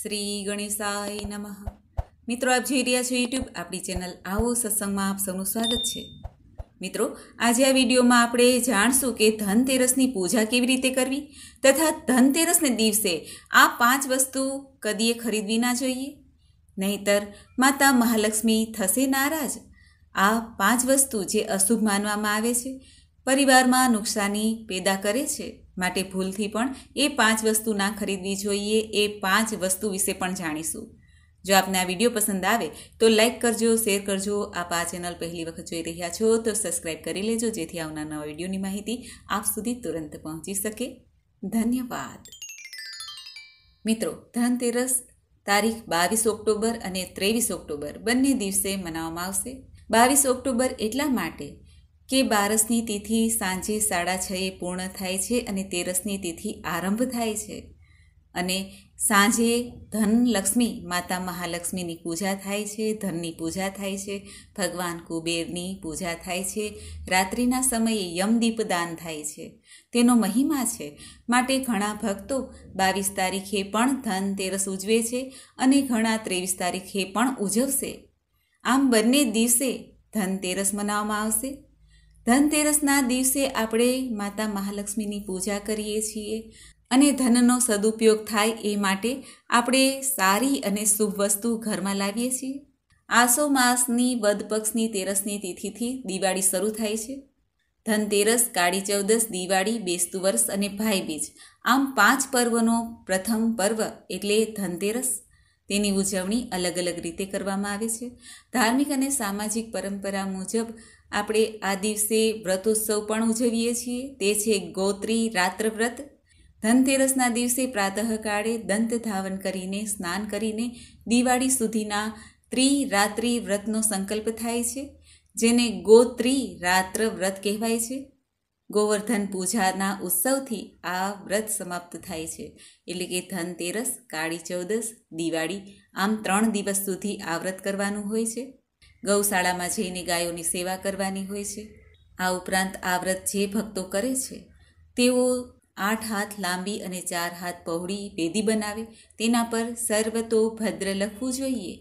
શ્રી ગણેશાય નમઃ મિત્રો આપ જોઈ રહ્યા છો યુટ્યુબ આપણી ચેનલ આવો સત્સંગમાં આપ સૌનું સ્વાગત છે મિત્રો આજે આ વિડીયોમાં આપણે જાણશું કે ધનતેરસની પૂજા કેવી રીતે કરવી તથા ધનતેરસને દિવસે આ પાંચ વસ્તુ કદીએ ખરીદવી ના જોઈએ નહીતર માતા મહાલક્ષ્મી થશે નારાજ આ પાંચ વસ્તુ જે અશુભ માનવામાં આવે છે પરિવારમાં નુકસાની પેદા કરે છે માટે ભૂલથી પણ એ પાંચ વસ્તુ ના ખરીદવી જોઈએ એ પાંચ વસ્તુ વિશે પણ જાણીશું જો આપને આ વિડીયો પસંદ આવે તો લાઇક કરજો શેર કરજો આપ આ ચેનલ પહેલી વખત જોઈ રહ્યા છો તો સબસ્ક્રાઈબ કરી લેજો જેથી આવનાર નવા વિડીયોની માહિતી આપ સુધી તુરંત પહોંચી શકે ધન્યવાદ મિત્રો ધનતેરસ તારીખ બાવીસ ઓક્ટોબર અને ત્રેવીસ ઓક્ટોબર બંને દિવસે મનાવવામાં આવશે બાવીસ ઓક્ટોબર એટલા માટે કે બારસની તિથિ સાંજે સાડા છએ પૂર્ણ થાય છે અને તેરસની તિથિ આરંભ થાય છે અને સાંજે ધનલક્ષ્મી માતા મહાલક્ષ્મીની પૂજા થાય છે ધનની પૂજા થાય છે ભગવાન કુબેરની પૂજા થાય છે રાત્રિના સમયે યમદીપ દાન થાય છે તેનો મહિમા છે માટે ઘણા ભક્તો બાવીસ તારીખે પણ ધનતેરસ ઉજવે છે અને ઘણા ત્રેવીસ તારીખે પણ ઉજવશે આમ બંને દિવસે ધનતેરસ મનાવવામાં આવશે ધનતેરસના દિવસે આપણે માતા મહાલક્ષ્મીની પૂજા કરીએ છીએ અને ધનનો સદુપયોગ થાય એ માટે આપણે સારી અને શુભ વસ્તુ ઘરમાં લાવીએ છીએ આસો માસની વદપક્ષની તેરસની તિથિથી દિવાળી શરૂ થાય છે ધનતેરસ કાળી ચૌદસ દિવાળી બેસતું વર્ષ અને ભાઈબીજ આમ પાંચ પર્વનો પ્રથમ પર્વ એટલે ધનતેરસ તેની ઉજવણી અલગ અલગ રીતે કરવામાં આવે છે ધાર્મિક અને સામાજિક પરંપરા મુજબ આપણે આ દિવસે વ્રતોત્સવ પણ ઉજવીએ છીએ તે છે ગોત્રી રાત્રવ્રત ધનતેરસના દિવસે પ્રાતઃકાળે દંત ધાવન કરીને સ્નાન કરીને દિવાળી સુધીના ત્રિરાત્રિ વ્રતનો સંકલ્પ થાય છે જેને ગોત્રી રાત્ર વ્રત કહેવાય છે ગોવર્ધન પૂજાના ઉત્સવથી આ વ્રત સમાપ્ત થાય છે એટલે કે ધનતેરસ કાળી ચૌદસ દિવાળી આમ ત્રણ દિવસ સુધી આ વ્રત કરવાનું હોય છે ગૌશાળામાં જઈને ગાયોની સેવા કરવાની હોય છે આ ઉપરાંત આ વ્રત જે ભક્તો કરે છે તેઓ આઠ હાથ લાંબી અને ચાર હાથ પહોળી વેદી બનાવે તેના પર સર્વતો ભદ્ર લખવું જોઈએ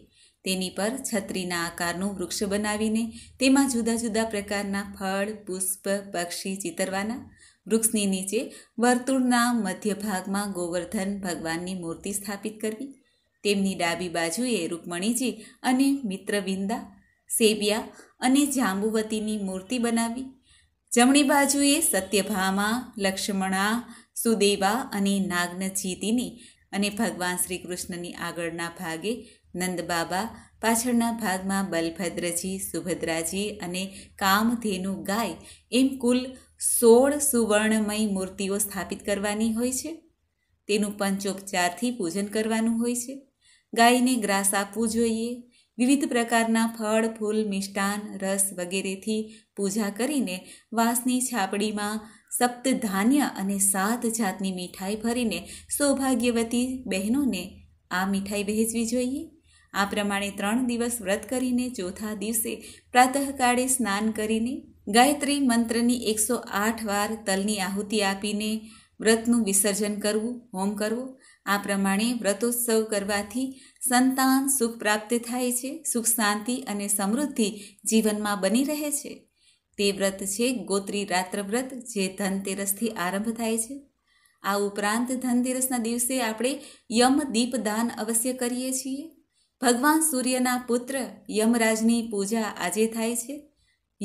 તેની પર છત્રીના આકારનું વૃક્ષ બનાવીને તેમાં જુદા જુદા પ્રકારના ફળ પુષ્પ પક્ષી ચિતરવાના વૃક્ષની નીચે વર્તુળના મધ્ય ભાગમાં ગોવર્ધન ભગવાનની મૂર્તિ સ્થાપિત કરવી તેમની ડાબી બાજુએ રૂકમણીજી અને મિત્રવિંદા સેબિયા અને જાંબુવતીની મૂર્તિ બનાવી જમણી બાજુએ સત્યભામા લક્ષ્મણા સુદેવા અને નાગને જીતીને અને ભગવાન શ્રી કૃષ્ણની આગળના ભાગે નંદબાબા પાછળના ભાગમાં બલભદ્રજી સુભદ્રાજી અને કામધેનુ ગાય એમ કુલ સોળ સુવર્ણમય મૂર્તિઓ સ્થાપિત કરવાની હોય છે તેનું પંચોપચારથી પૂજન કરવાનું હોય છે ગાયને ગ્રાસ આપવું જોઈએ વિવિધ પ્રકારના ફળ ફૂલ મિષ્ટાન રસ વગેરેથી પૂજા કરીને વાંસની છાપડીમાં સપ્તધાન્ય અને સાત જાતની મીઠાઈ ભરીને સૌભાગ્યવતી બહેનોને આ મીઠાઈ વહેંચવી જોઈએ આ પ્રમાણે ત્રણ દિવસ વ્રત કરીને ચોથા દિવસે પ્રાતઃકાળે સ્નાન કરીને ગાયત્રી મંત્રની એકસો આઠ વાર તલની આહુતિ આપીને વ્રતનું વિસર્જન કરવું હોમ કરવું આ પ્રમાણે વ્રતોત્સવ કરવાથી સંતાન સુખ પ્રાપ્ત થાય છે સુખ શાંતિ અને સમૃદ્ધિ જીવનમાં બની રહે છે તે વ્રત છે ગોત્રી રાત્ર વ્રત જે ધનતેરસથી આરંભ થાય છે આ ઉપરાંત ધનતેરસના દિવસે આપણે યમ દીપદાન અવશ્ય કરીએ છીએ ભગવાન સૂર્યના પુત્ર યમરાજની પૂજા આજે થાય છે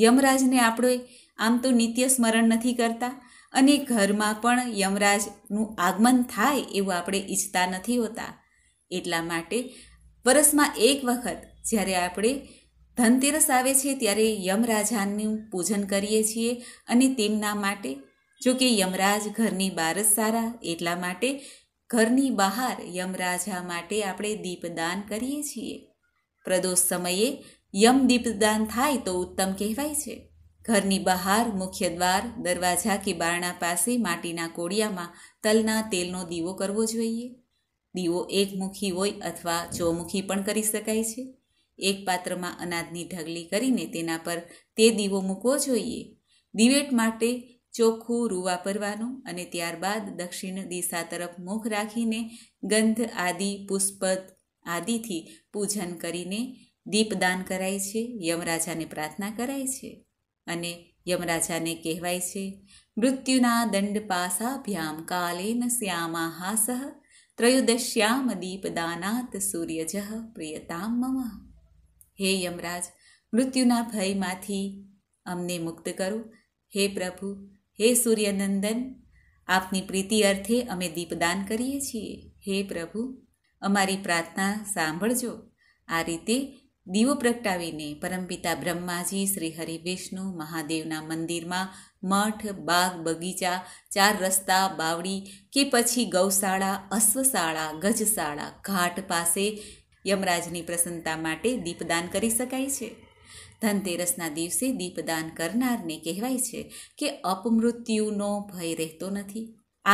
યમરાજને આપણે આમ તો નિત્ય સ્મરણ નથી કરતા અને ઘરમાં પણ યમરાજનું આગમન થાય એવું આપણે ઈચ્છતા નથી હોતા એટલા માટે વરસમાં એક વખત જ્યારે આપણે ધનતેરસ આવે છે ત્યારે યમરાજાનું પૂજન કરીએ છીએ અને તેમના માટે જો કે યમરાજ ઘરની બહાર જ સારા એટલા માટે ઘરની બહાર યમરાજા માટે આપણે દીપદાન કરીએ છીએ પ્રદોષ સમયે યમ દીપદાન થાય તો ઉત્તમ કહેવાય છે ઘરની બહાર મુખ્ય દ્વાર દરવાજા કે બારણા પાસે માટીના કોડિયામાં તલના તેલનો દીવો કરવો જોઈએ દીવો એકમુખી હોય અથવા ચોમુખી પણ કરી શકાય છે એક પાત્રમાં અનાજની ઢગલી કરીને તેના પર તે દીવો મૂકવો જોઈએ દિવેટ માટે ચોખ્ખું રૂ વાપરવાનું અને ત્યારબાદ દક્ષિણ દિશા તરફ મુખ રાખીને ગંધ આદિ પુષ્પદ આદિથી પૂજન કરીને દીપદાન કરાય છે યમરાજાને પ્રાર્થના કરાય છે અને યમરાજાને કહેવાય છે મૃત્યુના દંડ પાસાભ્યામ કાલેન શ્યામા હાસ ત્રયોદશ્યામ દીપદાનાત સૂર્યજ પ્રિયતામ મમ હે યમરાજ મૃત્યુના ભયમાંથી અમને મુક્ત કરો હે પ્રભુ હે સૂર્યનંદન આપની પ્રીતિ અર્થે અમે દીપદાન કરીએ છીએ હે પ્રભુ અમારી પ્રાર્થના સાંભળજો આ રીતે દીવો પ્રગટાવીને પરમપિતા બ્રહ્માજી શ્રી હરિ વિષ્ણુ મહાદેવના મંદિરમાં મઠ બાગ બગીચા ચાર રસ્તા બાવડી કે પછી ગૌશાળા અશ્વશાળા ગજશાળા ઘાટ પાસે યમરાજની પ્રસન્નતા માટે દીપદાન કરી શકાય છે ધનતેરસના દિવસે દીપદાન કરનારને કહેવાય છે કે અપમૃત્યુનો ભય રહેતો નથી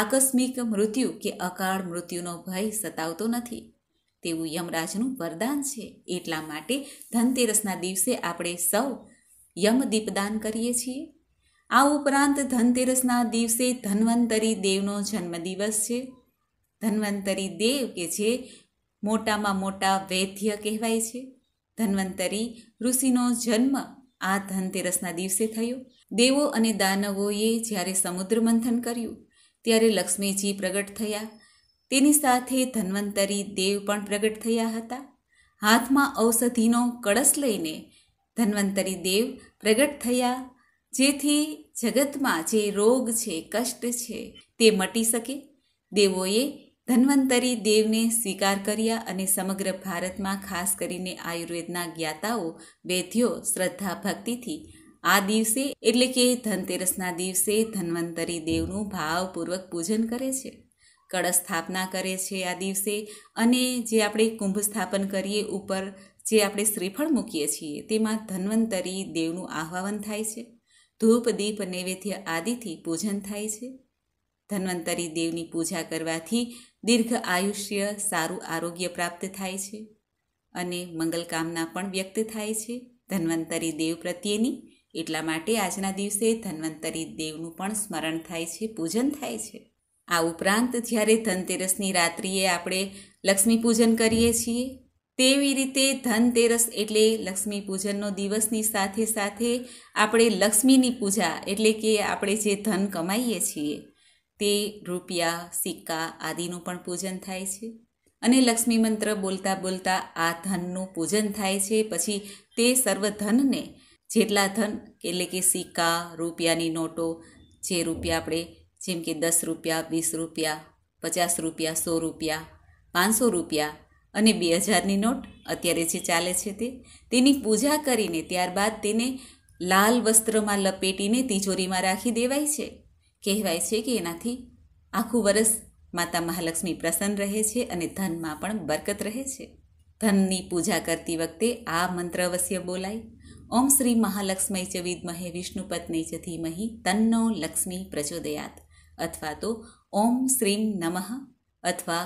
આકસ્મિક મૃત્યુ કે અકાળ મૃત્યુનો ભય સતાવતો નથી તેવું યમરાજનું વરદાન છે એટલા માટે ધનતેરસના દિવસે આપણે સૌ યમદીપદાન કરીએ છીએ આ ઉપરાંત ધનતેરસના દિવસે ધન્વંતરી દેવનો જન્મદિવસ છે ધન્વંતરી દેવ કે જે મોટામાં મોટા વૈદ્ય કહેવાય છે ધન્વંતરી ઋષિનો જન્મ આ ધનતેરસના દિવસે થયો દેવો અને દાનવોએ જ્યારે સમુદ્ર મંથન કર્યું ત્યારે લક્ષ્મીજી પ્રગટ થયા તેની સાથે ધન્વંતરી દેવ પણ પ્રગટ થયા હતા હાથમાં ઔષધિનો કળશ લઈને ધન્વંતરી દેવ પ્રગટ થયા જેથી જગતમાં જે રોગ છે કષ્ટ છે તે મટી શકે દેવોએ ધન્વંતરી દેવને સ્વીકાર કર્યા અને સમગ્ર ભારતમાં ખાસ કરીને આયુર્વેદના જ્ઞાતાઓ વૈદ્યો શ્રદ્ધા ભક્તિથી આ દિવસે એટલે કે ધનતેરસના દિવસે ધન્વંતરી દેવનું ભાવપૂર્વક પૂજન કરે છે કળશ સ્થાપના કરે છે આ દિવસે અને જે આપણે કુંભ સ્થાપન કરીએ ઉપર જે આપણે શ્રીફળ મૂકીએ છીએ તેમાં ધન્વંતરી દેવનું આહ્વાન થાય છે ધૂપ દીપ નૈવેદ્ય આદિથી પૂજન થાય છે ધન્વંતરી દેવની પૂજા કરવાથી દીર્ઘ આયુષ્ય સારું આરોગ્ય પ્રાપ્ત થાય છે અને મંગલકામના પણ વ્યક્ત થાય છે ધન્વંતરી દેવ પ્રત્યેની એટલા માટે આજના દિવસે ધન્વંતરી દેવનું પણ સ્મરણ થાય છે પૂજન થાય છે આ ઉપરાંત જ્યારે ધનતેરસની રાત્રિએ આપણે લક્ષ્મી પૂજન કરીએ છીએ તેવી રીતે ધનતેરસ એટલે લક્ષ્મી પૂજનનો દિવસની સાથે સાથે આપણે લક્ષ્મીની પૂજા એટલે કે આપણે જે ધન કમાઈએ છીએ તે રૂપિયા સિક્કા આદિનું પણ પૂજન થાય છે અને લક્ષ્મી મંત્ર બોલતા બોલતા આ ધનનું પૂજન થાય છે પછી તે સર્વ ધનને જેટલા ધન એટલે કે સિક્કા રૂપિયાની નોટો જે રૂપિયા આપણે જેમ કે દસ રૂપિયા વીસ રૂપિયા પચાસ રૂપિયા સો રૂપિયા પાંચસો રૂપિયા અને બે હજારની નોટ અત્યારે જે ચાલે છે તે તેની પૂજા કરીને ત્યારબાદ તેને લાલ વસ્ત્રમાં લપેટીને તિજોરીમાં રાખી દેવાય છે કહેવાય છે કે એનાથી આખું વરસ માતા મહાલક્ષ્મી પ્રસન્ન રહે છે અને ધનમાં પણ બરકત રહે છે ધનની પૂજા કરતી વખતે આ મંત્ર અવશ્ય બોલાય ઓમ શ્રી મહાલક્ષ્મી ચ વિદ્મહે વિષ્ણુપત્ની ચ ધીમહી તન્નો લક્ષ્મી પ્રચોદયાત અથવા તો ઓમ શ્રીમ નમઃ અથવા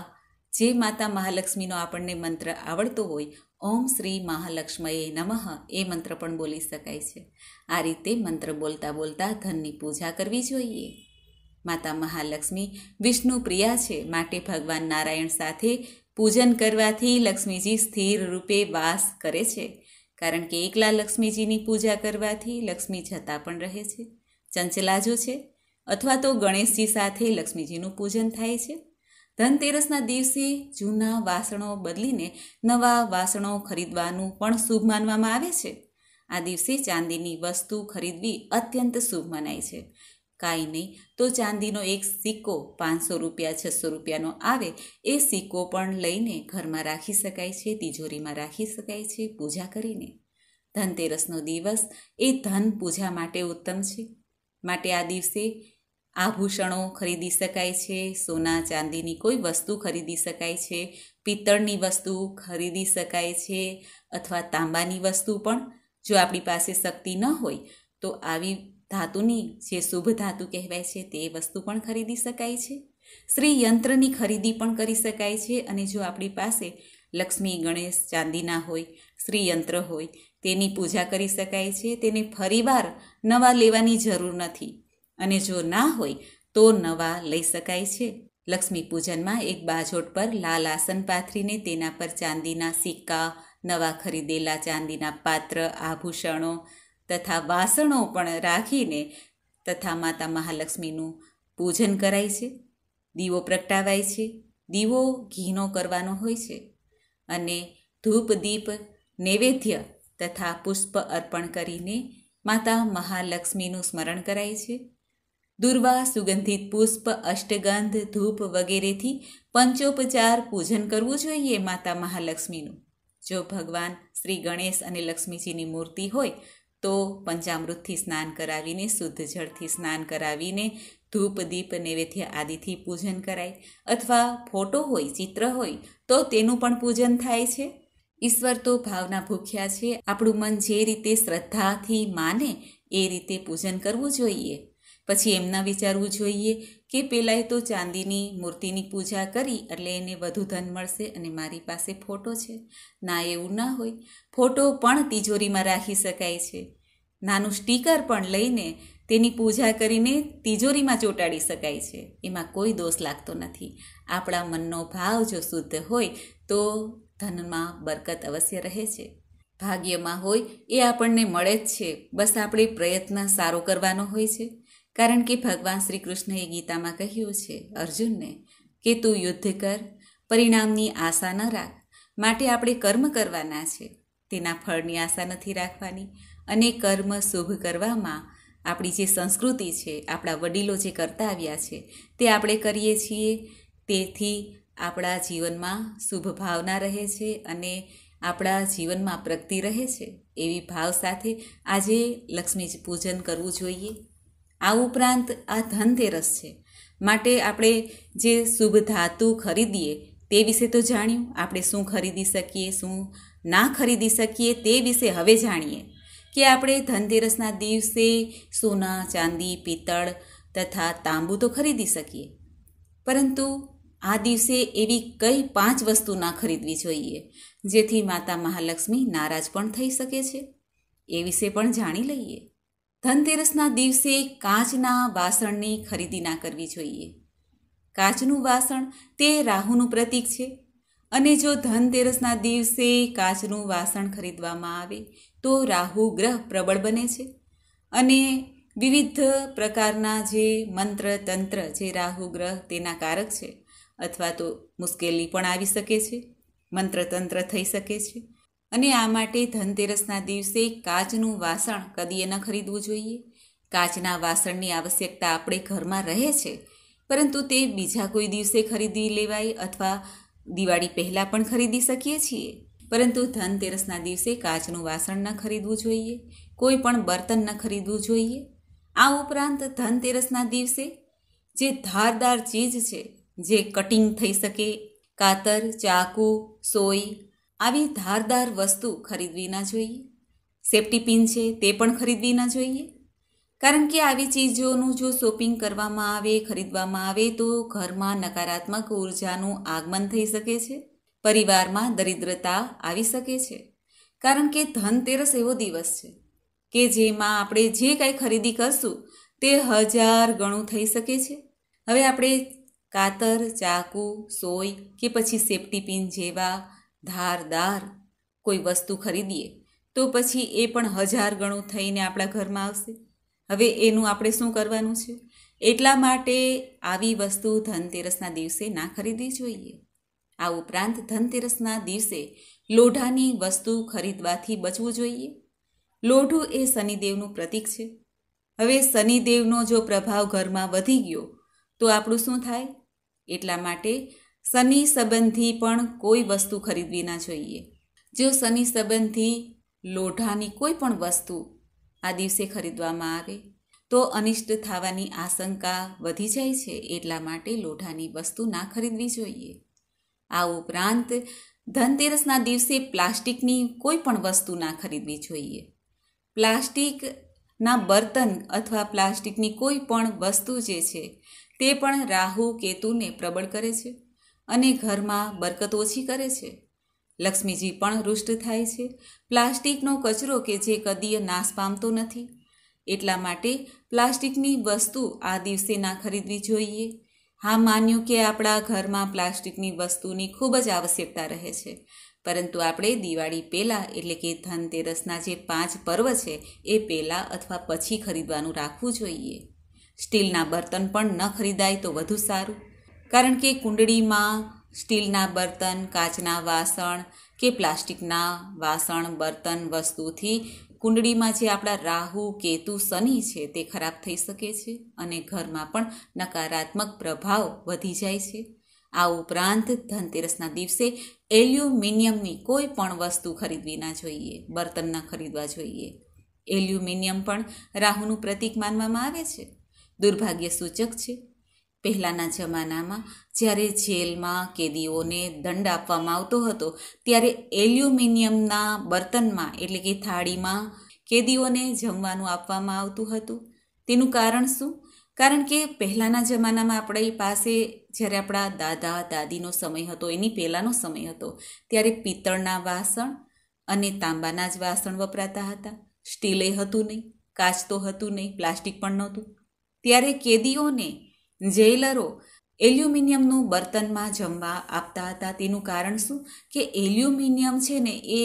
જે માતા મહાલક્ષ્મીનો આપણને મંત્ર આવડતો હોય ઓમ શ્રી મહાલક્ષ્મયે નમઃ એ મંત્ર પણ બોલી શકાય છે આ રીતે મંત્ર બોલતા બોલતા ધનની પૂજા કરવી જોઈએ માતા મહાલક્ષ્મી વિષ્ણુ પ્રિયા છે માટે ભગવાન નારાયણ સાથે પૂજન કરવાથી લક્ષ્મીજી સ્થિર રૂપે વાસ કરે છે કારણ કે એકલા લક્ષ્મીજીની પૂજા કરવાથી લક્ષ્મી જતા પણ રહે છે ચંચલાજો છે અથવા તો ગણેશજી સાથે લક્ષ્મીજીનું પૂજન થાય છે ધનતેરસના દિવસે જૂના વાસણો બદલીને નવા વાસણો ખરીદવાનું પણ શુભ માનવામાં આવે છે આ દિવસે ચાંદીની વસ્તુ ખરીદવી અત્યંત શુભ મનાય છે કાંઈ નહીં તો ચાંદીનો એક સિક્કો પાંચસો રૂપિયા છસો રૂપિયાનો આવે એ સિક્કો પણ લઈને ઘરમાં રાખી શકાય છે તિજોરીમાં રાખી શકાય છે પૂજા કરીને ધનતેરસનો દિવસ એ ધન પૂજા માટે ઉત્તમ છે માટે આ દિવસે આભૂષણો ખરીદી શકાય છે સોના ચાંદીની કોઈ વસ્તુ ખરીદી શકાય છે પિત્તળની વસ્તુ ખરીદી શકાય છે અથવા તાંબાની વસ્તુ પણ જો આપણી પાસે શક્તિ ન હોય તો આવી ધાતુની જે શુભ ધાતુ કહેવાય છે તે વસ્તુ પણ ખરીદી શકાય છે શ્રી યંત્રની ખરીદી પણ કરી શકાય છે અને જો આપણી પાસે લક્ષ્મી ગણેશ ચાંદીના હોય શ્રી યંત્ર હોય તેની પૂજા કરી શકાય છે તેને ફરીવાર નવા લેવાની જરૂર નથી અને જો ના હોય તો નવા લઈ શકાય છે લક્ષ્મી પૂજનમાં એક બાજોટ પર લાલ આસન પાથરીને તેના પર ચાંદીના સિક્કા નવા ખરીદેલા ચાંદીના પાત્ર આભૂષણો તથા વાસણો પણ રાખીને તથા માતા મહાલક્ષ્મીનું પૂજન કરાય છે દીવો પ્રગટાવાય છે દીવો ઘીનો કરવાનો હોય છે અને ધૂપ દીપ નૈવેદ્ય તથા પુષ્પ અર્પણ કરીને માતા મહાલક્ષ્મીનું સ્મરણ કરાય છે દુર્વા સુગંધિત પુષ્પ અષ્ટગંધ ધૂપ વગેરેથી પંચોપચાર પૂજન કરવું જોઈએ માતા મહાલક્ષ્મીનું જો ભગવાન શ્રી ગણેશ અને લક્ષ્મીજીની મૂર્તિ હોય તો પંચામૃતથી સ્નાન કરાવીને શુદ્ધ જળથી સ્નાન કરાવીને ધૂપ દીપ નૈવેદ્ય આદિથી પૂજન કરાય અથવા ફોટો હોય ચિત્ર હોય તો તેનું પણ પૂજન થાય છે ઈશ્વર તો ભાવના ભૂખ્યા છે આપણું મન જે રીતે શ્રદ્ધાથી માને એ રીતે પૂજન કરવું જોઈએ પછી એમના વિચારવું જોઈએ કે પેલાએ તો ચાંદીની મૂર્તિની પૂજા કરી એટલે એને વધુ ધન મળશે અને મારી પાસે ફોટો છે ના એવું ના હોય ફોટો પણ તિજોરીમાં રાખી શકાય છે નાનું સ્ટીકર પણ લઈને તેની પૂજા કરીને તિજોરીમાં ચોંટાડી શકાય છે એમાં કોઈ દોષ લાગતો નથી આપણા મનનો ભાવ જો શુદ્ધ હોય તો ધનમાં બરકત અવશ્ય રહે છે ભાગ્યમાં હોય એ આપણને મળે જ છે બસ આપણે પ્રયત્ન સારો કરવાનો હોય છે કારણ કે ભગવાન શ્રી કૃષ્ણએ ગીતામાં કહ્યું છે અર્જુનને કે તું યુદ્ધ કર પરિણામની આશા ન રાખ માટે આપણે કર્મ કરવાના છે તેના ફળની આશા નથી રાખવાની અને કર્મ શુભ કરવામાં આપણી જે સંસ્કૃતિ છે આપણા વડીલો જે કરતા આવ્યા છે તે આપણે કરીએ છીએ તેથી આપણા જીવનમાં શુભ ભાવના રહે છે અને આપણા જીવનમાં પ્રગતિ રહે છે એવી ભાવ સાથે આજે લક્ષ્મી પૂજન કરવું જોઈએ આ ઉપરાંત આ ધનતેરસ છે માટે આપણે જે શુભ ધાતુ ખરીદીએ તે વિશે તો જાણ્યું આપણે શું ખરીદી શકીએ શું ના ખરીદી શકીએ તે વિશે હવે જાણીએ કે આપણે ધનતેરસના દિવસે સોના ચાંદી પિત્તળ તથા તાંબુ તો ખરીદી શકીએ પરંતુ આ દિવસે એવી કઈ પાંચ વસ્તુ ના ખરીદવી જોઈએ જેથી માતા મહાલક્ષ્મી નારાજ પણ થઈ શકે છે એ વિશે પણ જાણી લઈએ ધનતેરસના દિવસે કાચના વાસણની ખરીદી ના કરવી જોઈએ કાચનું વાસણ તે રાહુનું પ્રતીક છે અને જો ધનતેરસના દિવસે કાચનું વાસણ ખરીદવામાં આવે તો રાહુ ગ્રહ પ્રબળ બને છે અને વિવિધ પ્રકારના જે મંત્ર તંત્ર જે રાહુ ગ્રહ તેના કારક છે અથવા તો મુશ્કેલી પણ આવી શકે છે મંત્રતંત્ર થઈ શકે છે અને આ માટે ધનતેરસના દિવસે કાચનું વાસણ કદીએ ન ખરીદવું જોઈએ કાચના વાસણની આવશ્યકતા આપણે ઘરમાં રહે છે પરંતુ તે બીજા કોઈ દિવસે ખરીદી લેવાય અથવા દિવાળી પહેલાં પણ ખરીદી શકીએ છીએ પરંતુ ધનતેરસના દિવસે કાચનું વાસણ ન ખરીદવું જોઈએ કોઈ પણ બર્તન ન ખરીદવું જોઈએ આ ઉપરાંત ધનતેરસના દિવસે જે ધારદાર ચીજ છે જે કટિંગ થઈ શકે કાતર ચાકુ સોય આવી ધારદાર વસ્તુ ખરીદવી ના જોઈએ સેફ્ટી પિન છે તે પણ ખરીદવી ના જોઈએ કારણ કે આવી ચીજોનું જો શોપિંગ કરવામાં આવે ખરીદવામાં આવે તો ઘરમાં નકારાત્મક ઉર્જાનું આગમન થઈ શકે છે પરિવારમાં દરિદ્રતા આવી શકે છે કારણ કે ધનતેરસ એવો દિવસ છે કે જેમાં આપણે જે કાંઈ ખરીદી કરશું તે હજાર ગણું થઈ શકે છે હવે આપણે કાતર ચાકુ સોય કે પછી સેફ્ટી પિન જેવા ધારદાર કોઈ વસ્તુ ખરીદીએ તો પછી એ પણ હજાર ગણું થઈને આપણા ઘરમાં આવશે હવે એનું આપણે શું કરવાનું છે એટલા માટે આવી વસ્તુ ધનતેરસના દિવસે ના ખરીદવી જોઈએ આ ઉપરાંત ધનતેરસના દિવસે લોઢાની વસ્તુ ખરીદવાથી બચવું જોઈએ લોઢું એ શનિદેવનું પ્રતીક છે હવે શનિદેવનો જો પ્રભાવ ઘરમાં વધી ગયો તો આપણું શું થાય એટલા માટે શનિ સંબંધી પણ કોઈ વસ્તુ ખરીદવી ના જોઈએ જો શનિ સંબંધી લોઢાની કોઈ પણ વસ્તુ આ દિવસે ખરીદવામાં આવે તો અનિષ્ટ થવાની આશંકા વધી જાય છે એટલા માટે લોઢાની વસ્તુ ના ખરીદવી જોઈએ આ ઉપરાંત ધનતેરસના દિવસે પ્લાસ્ટિકની કોઈ પણ વસ્તુ ના ખરીદવી જોઈએ પ્લાસ્ટિકના બર્તન અથવા પ્લાસ્ટિકની કોઈ પણ વસ્તુ જે છે તે પણ રાહુ કેતુને પ્રબળ કરે છે અને ઘરમાં બરકત ઓછી કરે છે લક્ષ્મીજી પણ રુષ્ટ થાય છે પ્લાસ્ટિકનો કચરો કે જે કદીય નાશ પામતો નથી એટલા માટે પ્લાસ્ટિકની વસ્તુ આ દિવસે ના ખરીદવી જોઈએ હા માન્યું કે આપણા ઘરમાં પ્લાસ્ટિકની વસ્તુની ખૂબ જ આવશ્યકતા રહે છે પરંતુ આપણે દિવાળી પહેલાં એટલે કે ધનતેરસના જે પાંચ પર્વ છે એ પહેલાં અથવા પછી ખરીદવાનું રાખવું જોઈએ સ્ટીલના બર્તન પણ ન ખરીદાય તો વધુ સારું કારણ કે કુંડળીમાં સ્ટીલના બર્તન કાચના વાસણ કે પ્લાસ્ટિકના વાસણ બર્તન વસ્તુથી કુંડળીમાં જે આપણા રાહુ કેતુ શનિ છે તે ખરાબ થઈ શકે છે અને ઘરમાં પણ નકારાત્મક પ્રભાવ વધી જાય છે આ ઉપરાંત ધનતેરસના દિવસે એલ્યુમિનિયમની કોઈ પણ વસ્તુ ખરીદવી ના જોઈએ બર્તન ન ખરીદવા જોઈએ એલ્યુમિનિયમ પણ રાહુનું પ્રતીક માનવામાં આવે છે દુર્ભાગ્ય સૂચક છે પહેલાંના જમાનામાં જ્યારે જેલમાં કેદીઓને દંડ આપવામાં આવતો હતો ત્યારે એલ્યુમિનિયમના બર્તનમાં એટલે કે થાળીમાં કેદીઓને જમવાનું આપવામાં આવતું હતું તેનું કારણ શું કારણ કે પહેલાંના જમાનામાં આપણી પાસે જ્યારે આપણા દાદા દાદીનો સમય હતો એની પહેલાંનો સમય હતો ત્યારે પિત્તળના વાસણ અને તાંબાના જ વાસણ વપરાતા હતા સ્ટીલે હતું નહીં કાચ તો હતું નહીં પ્લાસ્ટિક પણ નહોતું ત્યારે કેદીઓને જેલરો એલ્યુમિનિયમનું બર્તનમાં જમવા આપતા હતા તેનું કારણ શું કે એલ્યુમિનિયમ છે ને એ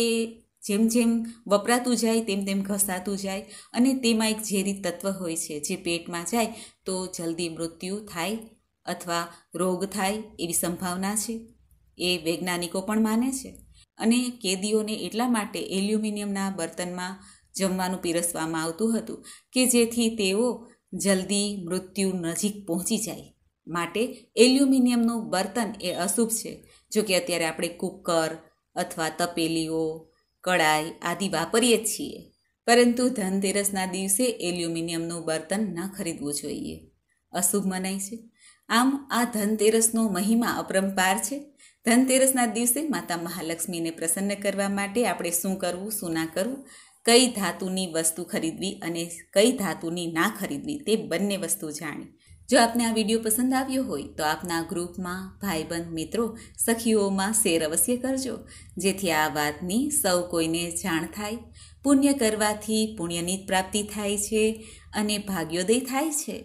જેમ જેમ વપરાતું જાય તેમ તેમ ઘસાતું જાય અને તેમાં એક ઝેરી તત્વ હોય છે જે પેટમાં જાય તો જલ્દી મૃત્યુ થાય અથવા રોગ થાય એવી સંભાવના છે એ વૈજ્ઞાનિકો પણ માને છે અને કેદીઓને એટલા માટે એલ્યુમિનિયમના બર્તનમાં જમવાનું પીરસવામાં આવતું હતું કે જેથી તેઓ જલ્દી મૃત્યુ નજીક પહોંચી જાય માટે એલ્યુમિનિયમનું બર્તન એ અશુભ છે જો કે અત્યારે આપણે કુકર અથવા તપેલીઓ કડાઈ આદિ વાપરીએ જ છીએ પરંતુ ધનતેરસના દિવસે એલ્યુમિનિયમનું બર્તન ન ખરીદવું જોઈએ અશુભ મનાય છે આમ આ ધનતેરસનો મહિમા અપરંપાર છે ધનતેરસના દિવસે માતા મહાલક્ષ્મીને પ્રસન્ન કરવા માટે આપણે શું કરવું શું ના કરવું કઈ ધાતુની વસ્તુ ખરીદવી અને કઈ ધાતુની ના ખરીદવી તે બંને વસ્તુ જાણી જો આપને આ વિડીયો પસંદ આવ્યો હોય તો આપના ગ્રુપમાં ભાઈબંધ મિત્રો સખીઓમાં શેર અવશ્ય કરજો જેથી આ વાતની સૌ કોઈને જાણ થાય પુણ્ય કરવાથી પુણ્યની પ્રાપ્તિ થાય છે અને ભાગ્યોદય થાય છે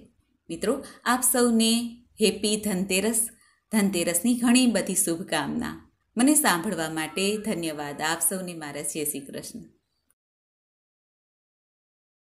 મિત્રો આપ સૌને હેપી ધનતેરસ ધનતેરસની ઘણી બધી શુભકામના મને સાંભળવા માટે ધન્યવાદ આપ સૌને મારા જય શ્રી કૃષ્ણ